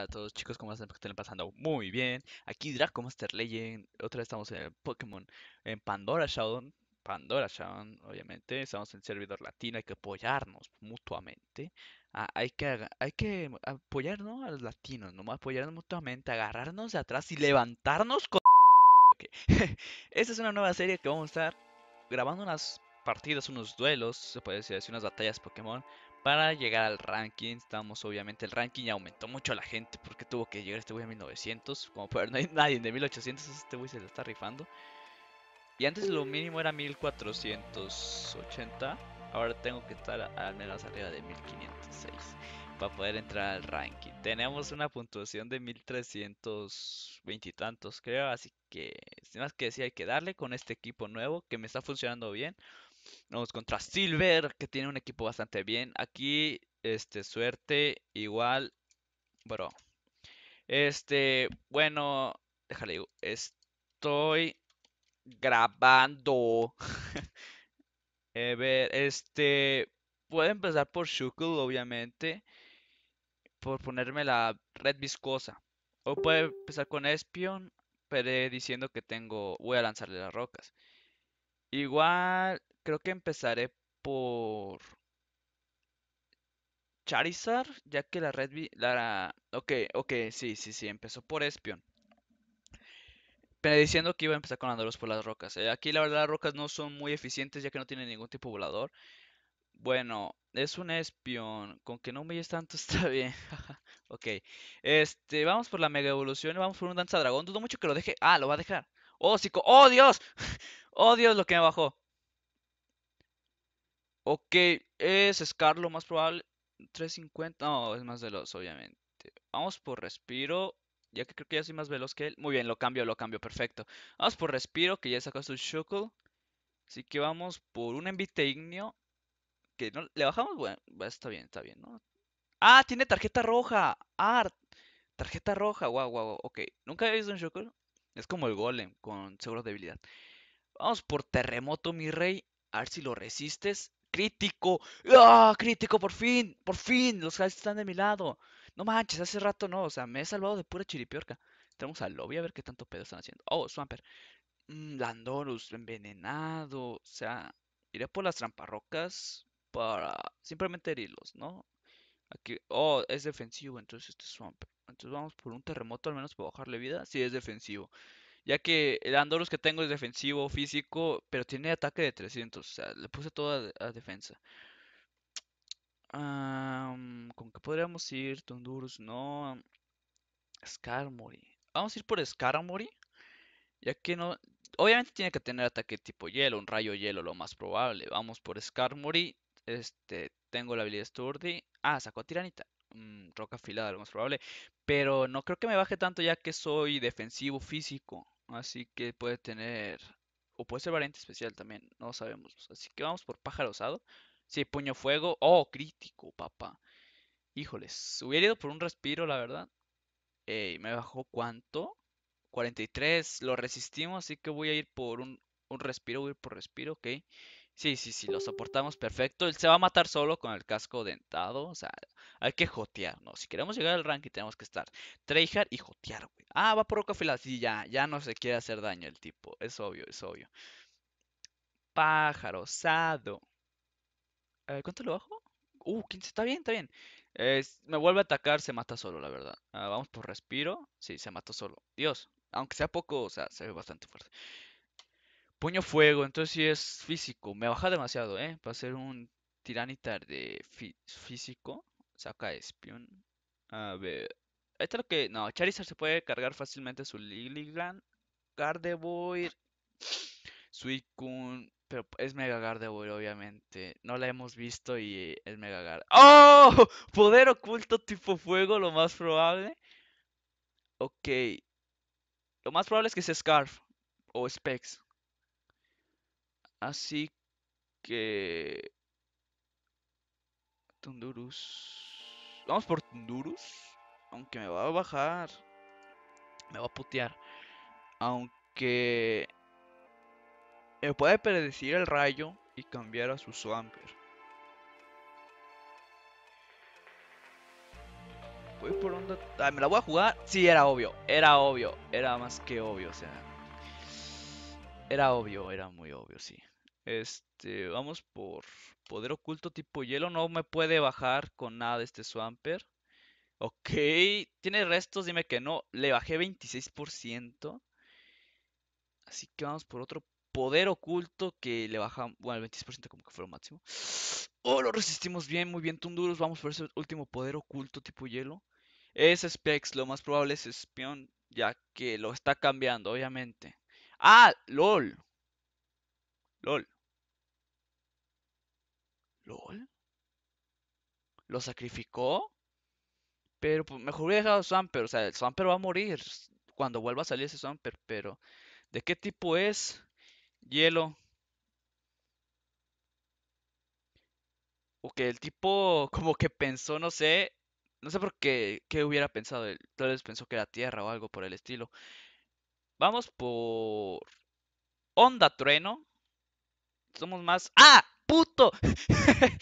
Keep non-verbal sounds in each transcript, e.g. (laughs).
a todos chicos, ¿cómo están? estén pasando muy bien. Aquí Draco Master Legend, otra vez estamos en el Pokémon, en Pandora Shadow, Pandora Shadow, obviamente, estamos en el servidor latino, hay que apoyarnos mutuamente. hay, que, hay que apoyarnos a los latinos, no más apoyarnos mutuamente, agarrarnos de atrás y levantarnos con... (laughs) (laughs) Esta es una nueva serie que vamos a estar grabando unas partidas, unos duelos, se puede decir unas batallas Pokémon para llegar al ranking. Estamos obviamente, el ranking y aumentó mucho la gente porque tuvo que llegar este güey a 1900. Como ver no hay nadie de 1800, este güey se le está rifando. Y antes lo mínimo era 1480. Ahora tengo que estar al menos arriba de 1506 para poder entrar al ranking. Tenemos una puntuación de 1320 y tantos, creo. Así que, sin más que decir, hay que darle con este equipo nuevo que me está funcionando bien. Vamos contra Silver, que tiene un equipo bastante bien. Aquí, este, suerte, igual, bro. Este, bueno, déjale, estoy grabando. (laughs) A ver, este, puede empezar por Shukul, obviamente, por ponerme la red viscosa. O puede empezar con Espion, pero diciendo que tengo, voy a lanzarle las rocas. Igual, creo que empezaré por Charizard, ya que la red... vi- La... Ok, ok, sí, sí, sí, empezó por Espion. diciendo que iba a empezar con Andaluz por las rocas. Eh, aquí la verdad las rocas no son muy eficientes ya que no tienen ningún tipo volador. Bueno, es un Espion Con que no humilles tanto (laughs) está bien. (laughs) Ok. Este, vamos por la mega evolución. y Vamos por un danza dragón. Dudo mucho que lo deje. Ah, lo va a dejar. Oh, psico. ¡Oh, Dios! (laughs) Oh Dios, lo que me bajó. Ok, es Scar más probable. 350. No, es más veloz, obviamente. Vamos por respiro. Ya que creo que ya soy más veloz que él. Muy bien, lo cambio, lo cambio, perfecto. Vamos por respiro, que ya sacó su Shuckle. Así que vamos por un envite ignio. Que no. ¿Le bajamos? Bueno, está bien, está bien, ¿no? ¡Ah! Tiene tarjeta roja. ¡Ah! Tarjeta roja. Guau, guau, guau. Ok. Nunca había visto un Shuckle. Es como el golem con seguro de debilidad. Vamos por terremoto, mi rey. A ver si lo resistes. Crítico. ¡Ah! crítico, por fin. Por fin. Los guys están de mi lado. No manches, hace rato no. O sea, me he salvado de pura chiripiorca. Tenemos al lobby a ver qué tanto pedo están haciendo. Oh, Swamper. Mm, Landorus, envenenado. O sea, iré por las tramparrocas para simplemente herirlos, ¿no? Aquí, oh, es defensivo, entonces este Swamper. Entonces vamos por un terremoto al menos para bajarle vida. Sí, es defensivo ya que el eh, Andorus que tengo es defensivo, físico, pero tiene ataque de 300, o sea, le puse toda a, defensa. ¿Con qué podríamos ir? Tondurus, no. Scarmory Vamos a ir por Skarmory. Ya que no. Obviamente tiene que tener ataque tipo hielo, un rayo hielo, lo más probable. Vamos por Skarmory. Este, tengo la habilidad Sturdy. Ah, sacó a Tiranita. Mm, roca afilada, lo más probable. Pero no creo que me baje tanto ya que soy defensivo físico. Así que puede tener... O puede ser variante especial también, no sabemos. Así que vamos por pájaro osado. Si, puño fuego. Oh, crítico, papá. Híjoles, hubiera ido por un respiro, la verdad. y me bajó cuánto? 43, lo resistimos, así que voy a ir por un, un respiro, voy a ir por respiro, ok. Sí, sí, sí, lo soportamos perfecto. Él se va a matar solo con el casco dentado. O sea, hay que jotear, ¿no? Si queremos llegar al ranking, tenemos que estar Treyhard y jotear, güey. Ah, va por fila Sí, ya, ya no se quiere hacer daño el tipo. Es obvio, es obvio. Pájaro, sado. ¿Cuánto lo bajo? Uh, 15. Está bien, está bien. me vuelve a atacar, se mata solo, la verdad. Ah, vamos por respiro. Sí, se mató solo. Dios, aunque sea poco, o sea, se ve bastante fuerte. Puño fuego, entonces sí es físico. Me baja demasiado, ¿eh? Para ser un tiranitar de físico. Saca espion. A ver. Esto lo que. No, Charizard se puede cargar fácilmente su Lilligant. Gardevoir. Suicune. Pero es Mega Gardevoir, obviamente. No la hemos visto y es Mega Gardevoir. ¡Oh! Poder oculto tipo fuego, lo más probable. Ok. Lo más probable es que sea Scarf o Specs. Así que... Tundurus. Vamos por Tundurus. Aunque me va a bajar. Me va a putear. Aunque... Me puede predecir el rayo y cambiar a su Swamper. Voy por onda... Ah, ¿Me la voy a jugar? Sí, era obvio. Era obvio. Era más que obvio, o sea... Era obvio, era muy obvio, sí. Este, vamos por poder oculto tipo hielo. No me puede bajar con nada este Swamper. Ok, tiene restos, dime que no. Le bajé 26%. Así que vamos por otro poder oculto que le bajamos. Bueno, el 26% como que fue lo máximo. Oh, lo resistimos bien, muy bien, Tunduros. Vamos por ese último poder oculto tipo hielo. Es Specs, lo más probable es Espion, ya que lo está cambiando, obviamente. ¡Ah! ¡LOL! LOL. ¿Lol? ¿Lo sacrificó? Pero pues, mejor hubiera dejado a Swamper. O sea, el Swamper va a morir cuando vuelva a salir ese Swamper. Pero, ¿de qué tipo es? Hielo. O que el tipo como que pensó, no sé. No sé por qué, qué hubiera pensado. Él. Tal pensó que era tierra o algo por el estilo. Vamos por. Onda Trueno. Somos más. ¡Ah! puto. (laughs)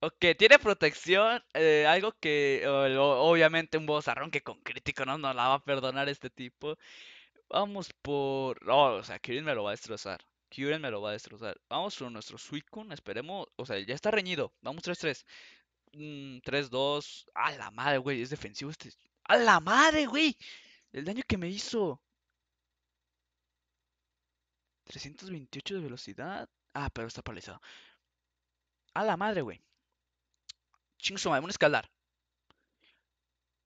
ok, tiene protección. Eh, algo que obviamente un bozarrón que con crítico no nos la va a perdonar este tipo. Vamos por... o sea, Kirin me lo va a destrozar. Kirin me lo va a destrozar. Vamos por nuestro Suicune. Esperemos. O sea, ya está reñido. Vamos 3-3. 3-2. Mm, a la madre, güey. Es defensivo este. A la madre, güey. El daño que me hizo. 328 de velocidad. Ah, pero está paralizado. A la madre, güey. su vamos un escalar.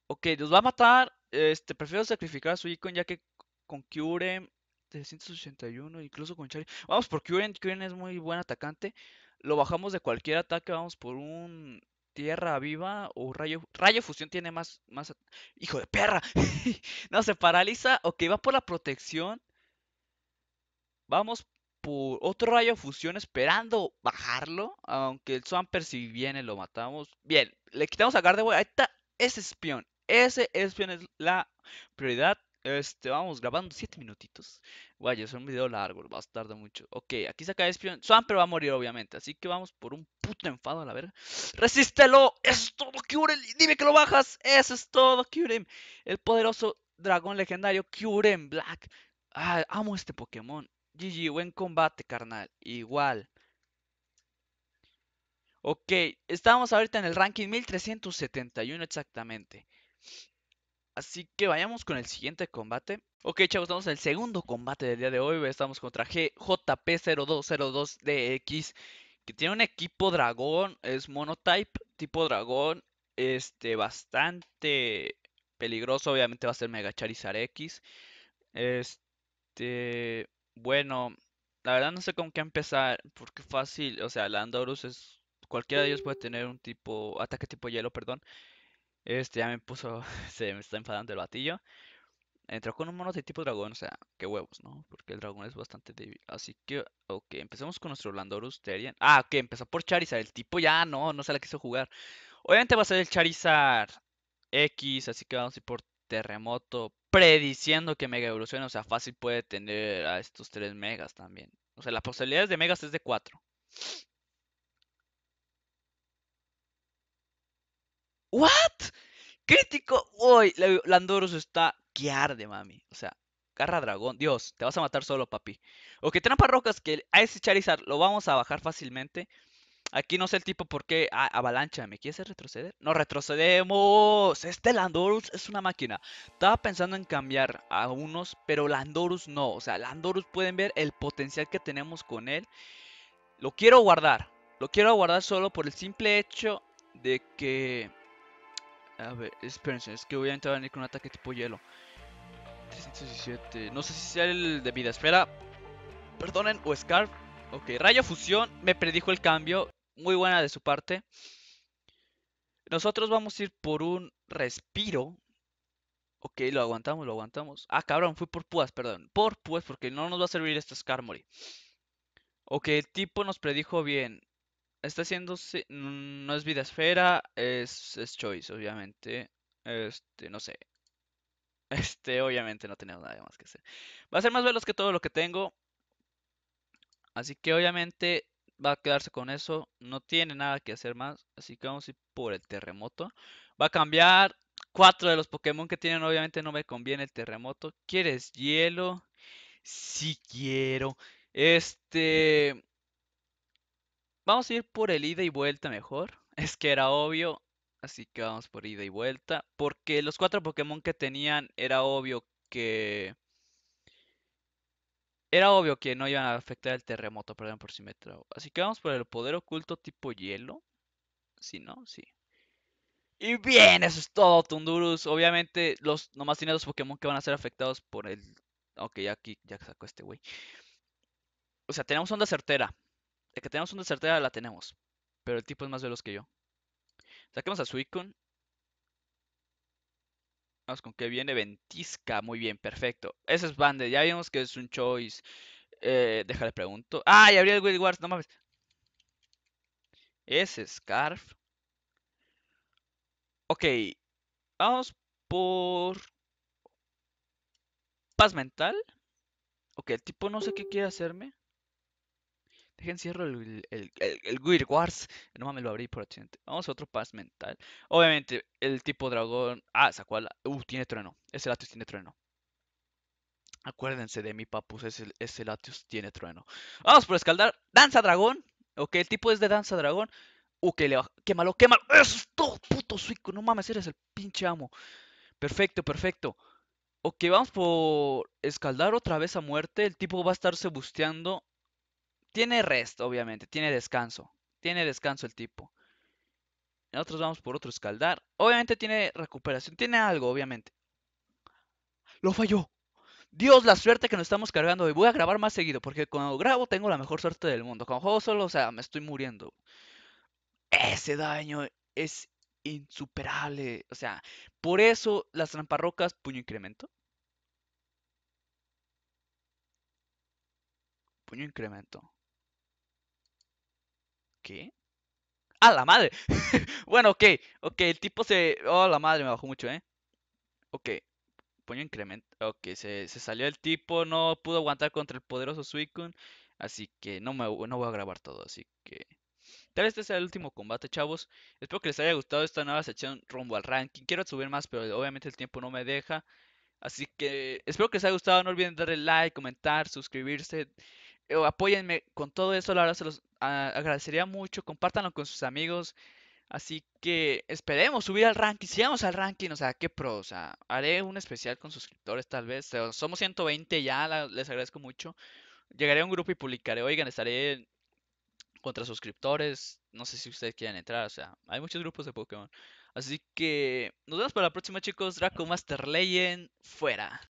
Ok, nos va a matar. Este, prefiero sacrificar a su icon ya que con Kyurem 381, incluso con Charlie. Vamos por Kyurem, Kyurem es muy buen atacante. Lo bajamos de cualquier ataque, vamos por un Tierra Viva o Rayo. Rayo Fusión tiene más. más... ¡Hijo de perra! (laughs) no, se paraliza. Ok, va por la protección. Vamos por otro rayo fusión esperando bajarlo. Aunque el Swampert si viene lo matamos. Bien, le quitamos a Gardevoir. Ahí está ese espión. Ese espion es la prioridad. Este, vamos grabando 7 minutitos. Guay, es un video largo, va a tardar mucho. Ok, aquí saca espion. Swampert va a morir, obviamente. Así que vamos por un puto enfado a la verga. ¡Resístelo! ¡Eso es todo, Kyurem! ¡Dime que lo bajas! ¡Eso es todo, Kyurem! El poderoso dragón legendario Kyurem Black. Ah, amo este Pokémon. GG, buen combate, carnal. Igual. Ok, estamos ahorita en el ranking 1371 exactamente. Así que vayamos con el siguiente combate. Ok, chavos, estamos en el segundo combate del día de hoy. Estamos contra GJP0202DX, que tiene un equipo dragón, es monotype, tipo dragón, este, bastante peligroso. Obviamente va a ser Mega Charizard X. Este, bueno, la verdad no sé con qué empezar, porque fácil, o sea, Landorus es, cualquiera de ellos puede mm. tener un tipo, ataque tipo hielo, perdón. Este ya me puso, (laughs) se me está enfadando el batillo. Entró con un mono de tipo dragón, o sea, qué huevos, ¿no? Porque el dragón es bastante débil. Así que, ok, empecemos con nuestro Landorus Terian Ah, ok, empezó por Charizard. El tipo ya no, no se la quiso jugar. Obviamente va a ser el Charizard X, así que vamos a ir por Terremoto prediciendo que Mega Evoluciona, o sea, fácil puede tener a estos 3 megas también. O sea, las posibilidades de megas es de 4. ¿What? Crítico. Uy, Landorus está que arde, mami. O sea, garra dragón. Dios, te vas a matar solo, papi. Ok, trampa rocas que a ese Charizard lo vamos a bajar fácilmente. Aquí no sé el tipo por qué. Ah, avalancha, ¿me quieres retroceder? No, retrocedemos. Este Landorus es una máquina. Estaba pensando en cambiar a unos, pero Landorus no. O sea, Landorus pueden ver el potencial que tenemos con él. Lo quiero guardar. Lo quiero guardar solo por el simple hecho de que... A ver, espérense, es que voy a venir con un ataque tipo hielo. 317. No sé si sea el de vida. Espera. Perdonen, o Scarf. Ok, rayo fusión. Me predijo el cambio muy buena de su parte. Nosotros vamos a ir por un respiro. Ok, lo aguantamos, lo aguantamos. Ah, cabrón, fui por púas, perdón. Por púas, porque no nos va a servir este Skarmory. Ok, el tipo nos predijo bien. Está haciéndose mm, No es vida esfera, es, es choice, obviamente. Este, no sé. (laughs) Este, obviamente no tenemos nada más que hacer. Va a ser más veloz que todo lo que tengo. Así que obviamente va a quedarse con eso, no tiene nada que hacer más, así que vamos a ir por el terremoto. Va a cambiar cuatro de los Pokémon que tienen, obviamente no me conviene el terremoto. ¿Quieres hielo? Sí quiero. Este... Vamos a ir por el ida y vuelta mejor, (laughs) es que era obvio, así que vamos por ida y vuelta, porque los cuatro Pokémon que tenían era obvio que era obvio que no iban a afectar el terremoto, perdón por si me trago. Así que vamos por el poder oculto tipo hielo. Si ¿Sí, no, sí. Y bien, eso es todo, Tundurus. Obviamente, los nomás tiene dos Pokémon que van a ser afectados por el. Ok, aquí ya sacó este güey. O sea, tenemos onda certera. El que tenemos onda certera la tenemos. Pero el tipo es más veloz que yo. Saquemos a Suicune. Vamos con que viene Ventisca. Muy bien, perfecto. Ese es Bande. Ya vimos que es un choice. Eh, déjale pregunto. ¡Ah! Y el No mames. Es Scarf. Ok. Vamos por... Paz mental. Ok, el tipo no sé qué quiere hacerme. Dejen cierro el, el, el, el Wars. No mames, lo abrí por accidente. Vamos a otro paz mental. Obviamente, el tipo dragón. Ah, sacó a la. Uh, tiene trueno. Ese Latios tiene trueno. Acuérdense de mi papus. Ese, ese Latios tiene trueno. Vamos por escaldar. Danza dragón. Ok, el tipo es de danza dragón. Uh, que le va. Quémalo, quémalo. Eso es todo, puto suico. No mames, eres el pinche amo. Perfecto, perfecto. Ok, vamos por escaldar otra vez a muerte. El tipo va a estar estarse busteando tiene rest, obviamente, tiene descanso. Tiene descanso el tipo. Nosotros vamos por otro escaldar. Obviamente tiene recuperación, tiene algo, obviamente. Lo falló. Dios, la suerte que nos estamos cargando hoy. Voy a grabar más seguido, porque cuando grabo tengo la mejor suerte del mundo. Cuando juego solo, o sea, me estoy muriendo. Ese daño es insuperable. O sea, por eso las tramparrocas, puño incremento. Puño incremento. ¿Qué? ¡A la madre! (laughs) bueno, ok, ok, el tipo se. ¡Oh, la madre! Me bajó mucho, ¿eh? Ok, puño incremento. Ok, se, salió el tipo, no pudo aguantar contra el poderoso Suicune. Así que no, me, voy a grabar todo, así que. Tal vez este sea el último combate, chavos. Espero que les haya gustado esta nueva sección rumbo al ranking. Quiero subir más, pero obviamente el tiempo no me deja. Así que espero que les haya gustado. No olviden darle like, comentar, suscribirse. Apoyenme eh, apóyenme con todo eso, la verdad se los agradecería mucho, compártanlo con sus amigos. Así que esperemos subir al ranking, sigamos al ranking, o sea, qué pro, o sea, haré un especial con suscriptores tal vez, somos 120 ya, les agradezco mucho. Llegaré a un grupo y publicaré, oigan, estaré contra suscriptores, no sé si ustedes quieren entrar, o sea, hay muchos grupos de Pokémon. Así que nos vemos para la próxima chicos, Draco Master Legend, fuera.